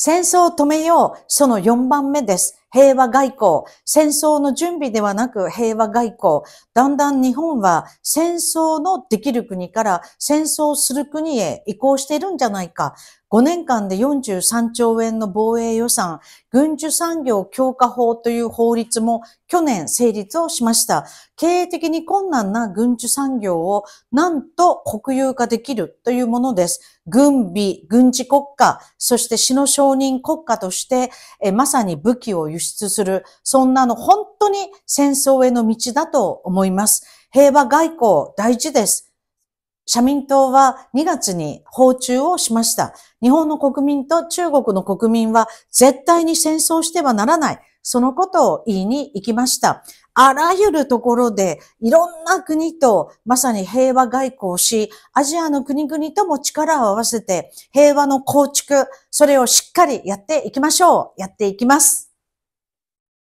戦争を止めよう、その4番目です。平和外交、戦争の準備ではなく平和外交、だんだん日本は戦争のできる国から戦争する国へ移行しているんじゃないか。5年間で43兆円の防衛予算、軍需産業強化法という法律も去年成立をしました。経営的に困難な軍需産業をなんと国有化できるというものです。軍備、軍事国家、そして死の承認国家として、まさに武器を輸輸出する、そんなの本当に戦争への道だと思います。平和外交大事です。社民党は2月に訪中をしました。日本の国民と中国の国民は絶対に戦争してはならない。そのことを言いに行きました。あらゆるところでいろんな国とまさに平和外交し、アジアの国々とも力を合わせて平和の構築、それをしっかりやっていきましょう。やっていきます。